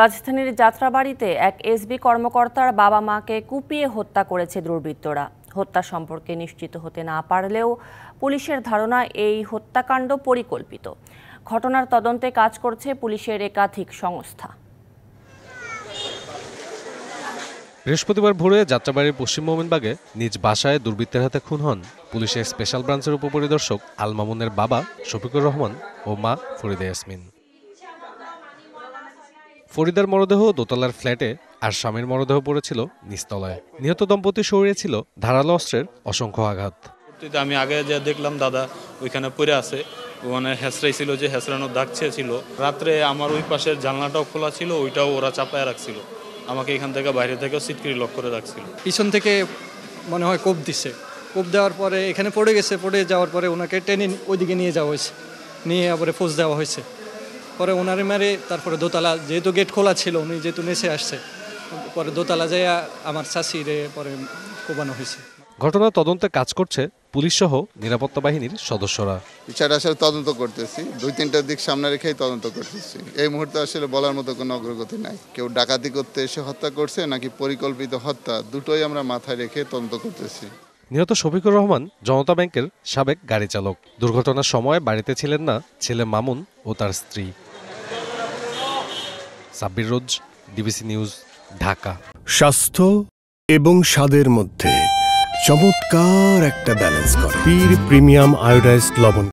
রাজধানীর যাত্রাবাড়িতে এক এসবি কর্মকর্তার বাবা মাকে কুপিয়ে হত্যা করেছে দুর্বৃত্তরা হত্যা সম্পর্কে নিশ্চিত হতে না পারলেও পুলিশের ধারণা এই হত্যাকাণ্ড পরিকল্পিত ঘটনার তদন্তে কাজ করছে পুলিশের একাধিক সংস্থা বৃহস্পতিবার ভোরে যাত্রাবাড়ির পশ্চিম মোমিনবাগে নিজ বাসায় দুর্বৃত্তের হাতে খুন হন পুলিশের স্পেশাল ব্রাঞ্চের উপপরিদর্শক আল মামুনের বাবা শফিকুর রহমান ও মা ফরিদা ইয়াসমিন ফরিদার মরদেহ দোতলার ফ্ল্যাটে আর স্বামীর মরদেহ পড়েছিল নিস্তলায় নিহত দম্পতির শরীরে ছিল ধারালো অস্ত্রের অসংখ্য আঘাত আমি আগে যে দেখলাম দাদা ওইখানে পড়ে আছে ওখানে হেসরাই ছিল যে হেঁচড়ানোর দাগ ছিল রাত্রে আমার ওই পাশের জানলাটাও খোলা ছিল ওইটাও ওরা চাপায় রাখছিল আমাকে এখান থেকে বাইরে থেকেও সিটকিরি লক করে রাখছিল পিছন থেকে মনে হয় কোপ দিছে কোপ দেওয়ার পরে এখানে পড়ে গেছে পড়ে যাওয়ার পরে ওনাকে টেনে ওইদিকে নিয়ে যাওয়া হয়েছে নিয়ে আবার ফোঁস দেওয়া হয়েছে পরে ওনারে মারে তারপরে দোতলা যেহেতু গেট খোলা ছিল উনি যেহেতু নেচে আসছে পরে দোতলা যাইয়া আমার রে পরে কোবানো হয়েছে ঘটনা তদন্তে কাজ করছে পুলিশ সহ নিরাপত্তা বাহিনীর সদস্যরা বিচার আসলে তদন্ত করতেছি দুই তিনটা দিক সামনে রেখেই তদন্ত করতেছি এই মুহূর্তে আসলে বলার মতো কোনো অগ্রগতি নাই কেউ ডাকাতি করতে এসে হত্যা করছে নাকি পরিকল্পিত হত্যা দুটোই আমরা মাথায় রেখে তদন্ত করতেছি নিহত শফিকুর রহমান জনতা ব্যাংকের সাবেক গাড়ি চালক দুর্ঘটনার সময় বাড়িতে ছিলেন না ছেলে মামুন ও তার স্ত্রী সাব্বির রোজ ডিবিসি নিউজ ঢাকা স্বাস্থ্য এবং স্বাদের মধ্যে চমৎকার একটা ব্যালেন্স করে পীর প্রিমিয়াম আয়োডাইজড লবণ